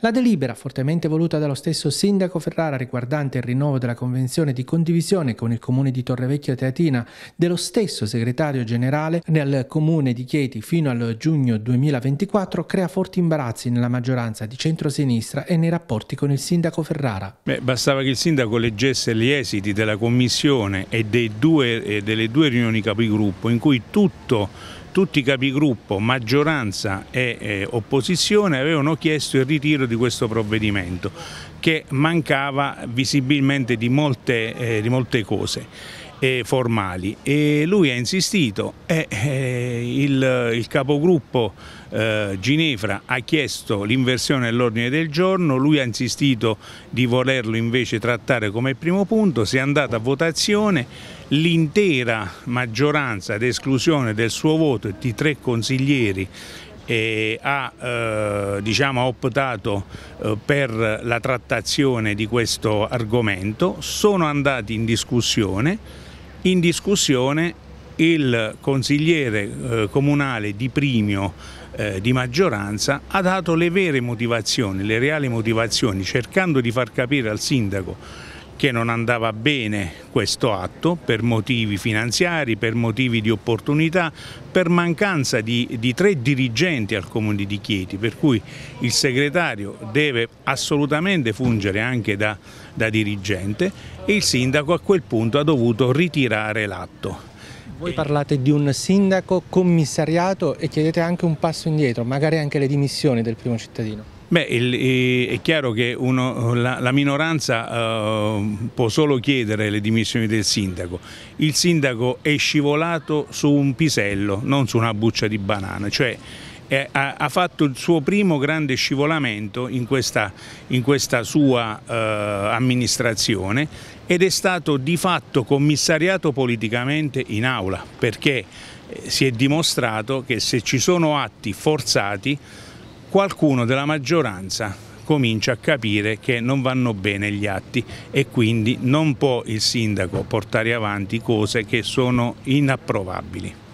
La delibera, fortemente voluta dallo stesso sindaco Ferrara riguardante il rinnovo della convenzione di condivisione con il comune di Torrevecchio Teatina dello stesso segretario generale nel comune di Chieti fino al giugno 2024, crea forti imbarazzi nella maggioranza di centrosinistra e nei rapporti con il sindaco Ferrara. Beh, bastava che il sindaco leggesse gli esiti della commissione e due, eh, delle due riunioni capigruppo in cui tutto tutti i capigruppo, maggioranza e eh, opposizione, avevano chiesto il ritiro di questo provvedimento che mancava visibilmente di molte, eh, di molte cose e formali e lui ha insistito e eh, eh, il, il capogruppo eh, Ginevra ha chiesto l'inversione dell'ordine del giorno, lui ha insistito di volerlo invece trattare come primo punto, si è andata a votazione, l'intera maggioranza ad esclusione del suo voto e di tre consiglieri eh, ha eh, diciamo, optato eh, per la trattazione di questo argomento, sono andati in discussione in discussione il consigliere eh, comunale di Primio eh, di maggioranza ha dato le vere motivazioni, le reali motivazioni, cercando di far capire al sindaco che non andava bene questo atto per motivi finanziari, per motivi di opportunità, per mancanza di, di, tre dirigenti al Comune di Chieti, per cui il segretario deve assolutamente fungere anche da, da dirigente e il sindaco a quel punto ha dovuto ritirare l'atto. Voi parlate di un sindaco commissariato e chiedete anche un passo indietro, magari anche le dimissioni del primo cittadino. Beh, il, è chiaro che uno, la, la, minoranza eh, può solo chiedere le dimissioni del sindaco. Il sindaco è scivolato su un pisello, non su una buccia di banana, cioè eh, ha, ha, fatto il suo primo grande scivolamento in questa, in questa sua eh, amministrazione ed è stato di fatto commissariato politicamente in aula perché eh, si è dimostrato che se ci sono atti forzati qualcuno della maggioranza comincia a capire che non vanno bene gli atti e quindi non può il sindaco portare avanti cose che sono inapprovabili.